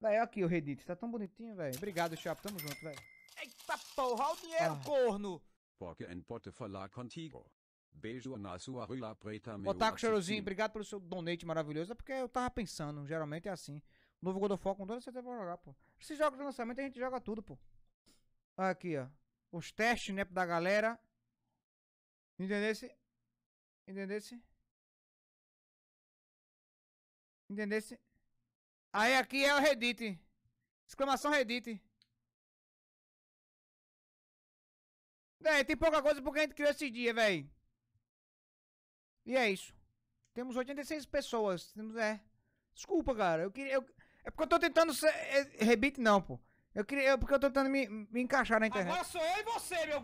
Véi, olha aqui o Reddit, tá tão bonitinho, velho. Obrigado, Chapo, tamo junto, velho. Eita porra, o dinheiro, ah. corno! Porque não pode falar contigo. Beijo na sua rua preta, meu Otaku Chorozinho, obrigado pelo seu donate maravilhoso. É porque eu tava pensando, geralmente é assim. O novo God of War com toda certeza pra jogar, pô. Esses jogos de lançamento a gente joga tudo, pô. Olha aqui, ó. Os testes, né, da galera. Entendesse? Entendesse? Entendesse? Aí aqui é o Reddit. Exclamação Reddit. Véi, tem pouca coisa porque a gente criou esse dia, véi. E é isso. Temos 86 pessoas. Temos, é. Desculpa, cara. Eu queria. Eu, é porque eu tô tentando ser. É, rebite não, pô. Eu queria. É porque eu tô tentando me, me encaixar na internet. Agora sou eu e você, meu